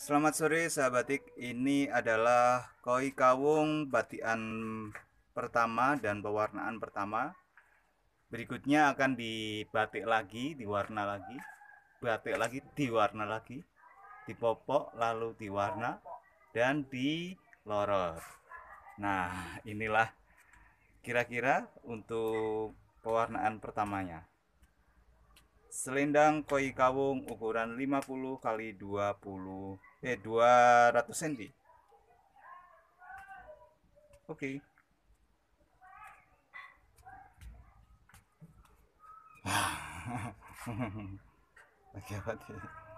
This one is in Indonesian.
Selamat sore sahabatik. ini adalah koi kawung batian pertama dan pewarnaan pertama. Berikutnya akan dibatik lagi, diwarna lagi, batik lagi, diwarna lagi, dipopok lalu diwarna dan dilorot. Nah, inilah kira-kira untuk pewarnaan pertamanya selendang koi kawung ukuran 50 x 20 eh 200 cm. Oke. Okay. Oke, okay,